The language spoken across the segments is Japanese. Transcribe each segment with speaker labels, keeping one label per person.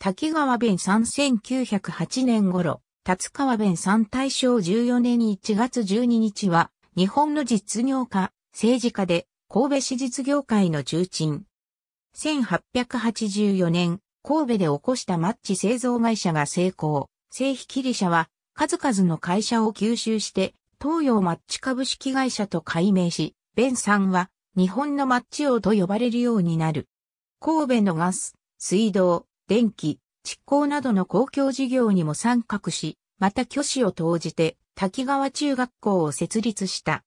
Speaker 1: 滝川弁3 1908年頃、立川弁3大正14年1月12日は、日本の実業家、政治家で、神戸市実業界の重鎮。1884年、神戸で起こしたマッチ製造会社が成功。製皮切り社は、数々の会社を吸収して、東洋マッチ株式会社と改名し、弁さんは、日本のマッチ王と呼ばれるようになる。神戸のガス、水道、電気、蓄光などの公共事業にも参画し、また挙手を投じて滝川中学校を設立した。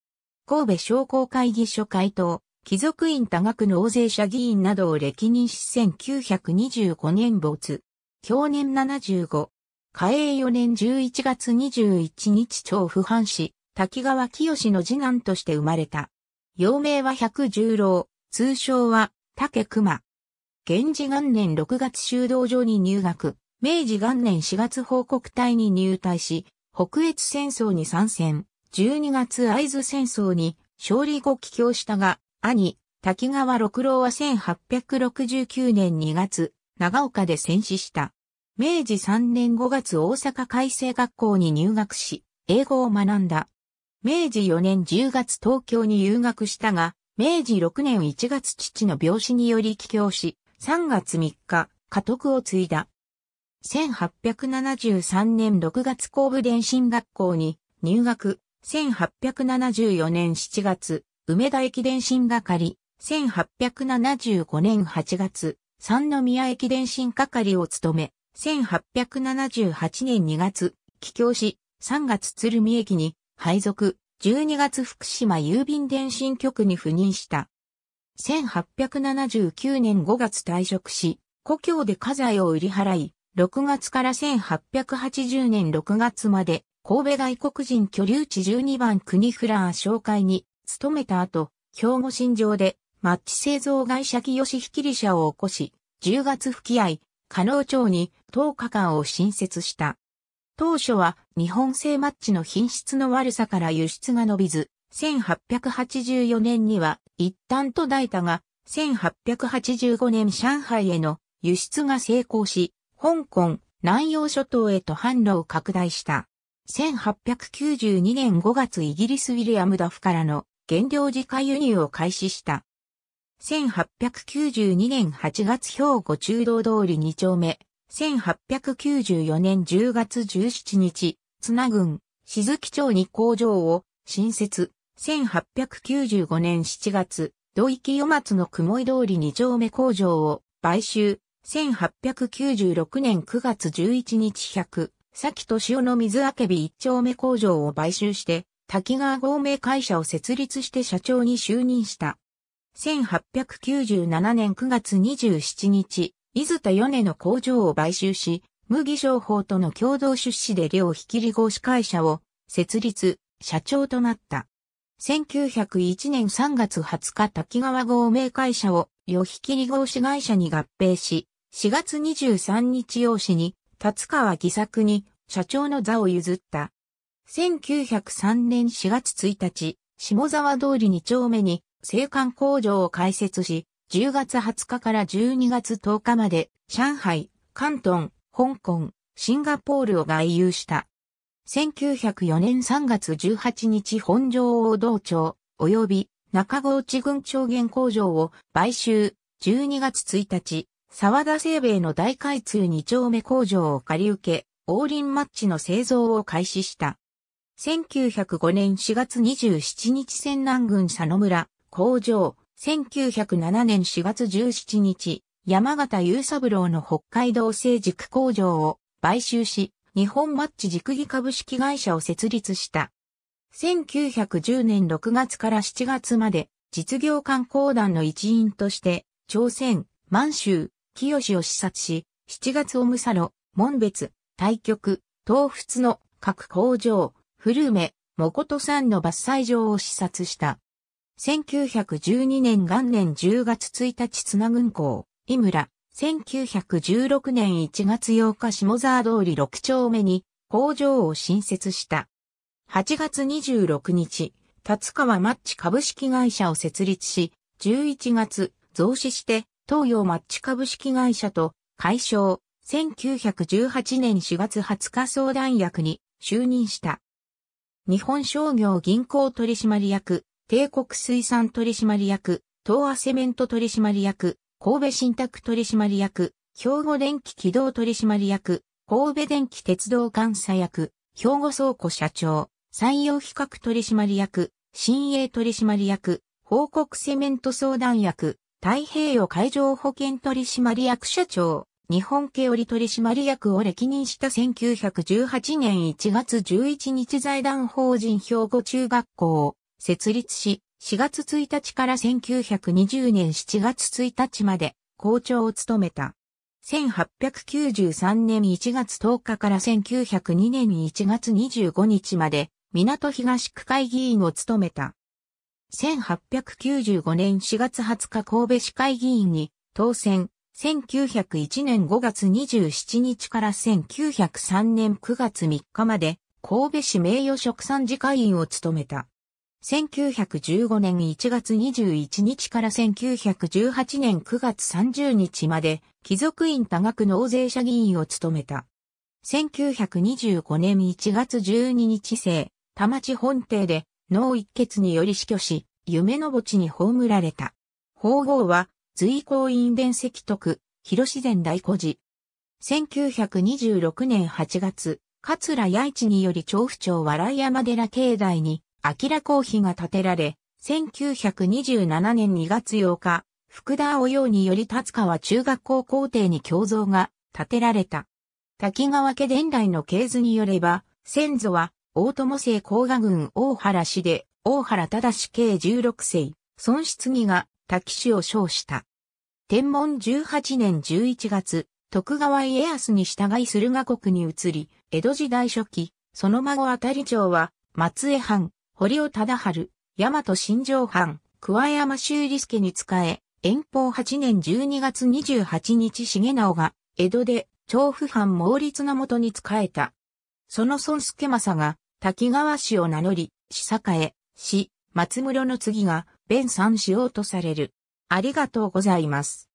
Speaker 1: 神戸商工会議所会頭、貴族院多額納税者議員などを歴任し1925年没。去年75。嘉永4年11月21日超不藩し、滝川清の次男として生まれた。幼名は百十郎、通称は竹熊。源氏元年6月修道場に入学、明治元年4月報告隊に入隊し、北越戦争に参戦、12月合津戦争に勝利後帰郷したが、兄、滝川六郎は1869年2月、長岡で戦死した。明治3年5月大阪海星学校に入学し、英語を学んだ。明治4年10月東京に留学したが、明治6年1月父の病死により帰郷し、3月3日、家督を継いだ。1873年6月神武電信学校に入学、1874年7月、梅田駅伝信係、1875年8月、三宮駅伝信係を務め、1878年2月、帰郷し、3月鶴見駅に配属、12月福島郵便電信局に赴任した。1879年5月退職し、故郷で家財を売り払い、6月から1880年6月まで、神戸外国人居留地12番国フラー紹介に勤めた後、兵庫新城でマッチ製造会社清引き社を起こし、10月吹き合い、加納町に10日間を新設した。当初は日本製マッチの品質の悪さから輸出が伸びず、1884年には一旦途絶えたが、1885年上海への輸出が成功し、香港、南洋諸島へと販路を拡大した。1892年5月イギリスウィリアム・ダフからの原料自家輸入を開始した。1892年8月兵庫中道通り2丁目、1894年10月17日、綱郡、静木町に工場を新設、1895年7月、土井清松の雲井通り二丁目工場を買収、1896年9月11日100、先と塩の水明けび丁目工場を買収して、滝川合名会社を設立して社長に就任した。1897年9月27日、伊豆田米の工場を買収し、麦商法との共同出資で両引きり合し会社を設立、社長となった。1901年3月20日滝川合名会社を与引切合資会社に合併し、4月23日用紙に、立川義作に社長の座を譲った。1903年4月1日、下沢通り2丁目に青函工場を開設し、10月20日から12月10日まで上海、関東、香港、シンガポールを外遊した。1904年3月18日本城王道町及び中河内郡長原工場を買収12月1日沢田製米の大開通2丁目工場を借り受け、王林マッチの製造を開始した。1905年4月27日仙南郡佐野村工場、1907年4月17日、山形雄三郎の北海道成熟工場を買収し、日本マッチ軸木株式会社を設立した。1910年6月から7月まで実業観光団の一員として朝鮮、満州、清を視察し、7月オムサロ、門別、対局、東仏の各工場、古梅、誠山の伐採場を視察した。1912年元年10月1日津名軍港、井村、1916年1月8日下沢通り6丁目に工場を新設した。8月26日、立川マッチ株式会社を設立し、11月、増資して、東洋マッチ株式会社と、解消、1918年4月20日相談役に就任した。日本商業銀行取締役、帝国水産取締役、東亜セメント取締役、神戸信託取締役、兵庫電気軌道取締役、神戸電気鉄道監査役、兵庫倉庫社長、採用比較取締役、新鋭取締役、報告セメント相談役、太平洋海上保険取締役社長、日本経織取締役を歴任した1918年1月11日財団法人兵庫中学校を設立し、4月1日から1920年7月1日まで校長を務めた。1893年1月10日から1902年1月25日まで港東区会議員を務めた。1895年4月20日神戸市会議員に当選。1901年5月27日から1903年9月3日まで神戸市名誉職産次会員を務めた。1915年1月21日から1918年9月30日まで、貴族院多額納税者議員を務めた。1925年1月12日生、田町本邸で脳一血により死去し、夢の墓地に葬られた。法号は、随行院伝石徳、広自然大古寺。1926年8月、桂八一により調布町笑山寺境内に、明公碑が建てられ、1927年2月8日、福田おようにより立川中学校校庭に胸像が建てられた。滝川家伝来の系図によれば、先祖は大友姓甲賀郡大原氏で、大原正計16世、孫失義が滝氏を称した。天文18年11月、徳川家康に従い駿河国に移り、江戸時代初期、その孫あたり町は、松江藩、堀尾忠春、大和新城藩、桑山修理助に仕え、遠方8年12月28日重直が、江戸で、調布藩毛律のもとに仕えた。その孫助政が、滝川氏を名乗り、市栄、市、松室の次が、弁三しようとされる。ありがとうございます。